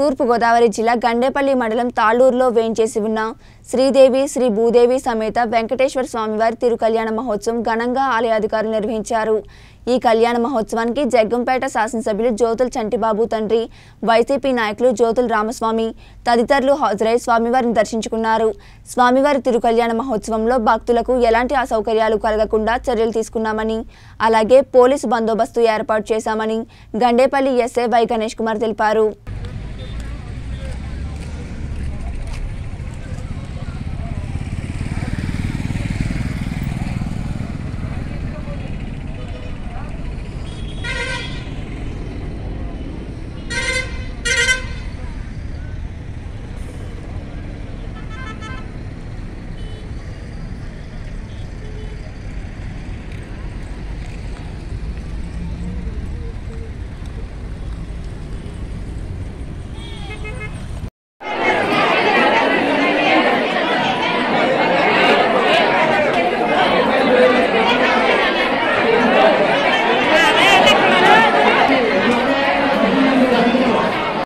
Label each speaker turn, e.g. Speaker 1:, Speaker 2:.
Speaker 1: తూర్పుగోదావరి జిల్లా గండేపల్లి మండలం తాళూరులో వేయించేసి ఉన్న శ్రీదేవి శ్రీ భూదేవి సమేత వెంకటేశ్వర స్వామివారి తిరుకల్యాణ మహోత్సవం ఘనంగా ఆలయాధికారులు నిర్వహించారు ఈ కళ్యాణ మహోత్సవానికి జగ్గంపేట శాసనసభ్యులు జ్యోతుల్ చంటిబాబు తండ్రి వైసీపీ నాయకులు జ్యోతుల రామస్వామి తదితరులు హాజరై స్వామివారిని దర్శించుకున్నారు స్వామివారి తిరుకల్యాణ మహోత్సవంలో భక్తులకు ఎలాంటి అసౌకర్యాలు కలగకుండా చర్యలు తీసుకున్నామని అలాగే పోలీసు బందోబస్తు ఏర్పాటు చేశామని గండేపల్లి ఎస్ఏ వై గణేష్ కుమార్ తెలిపారు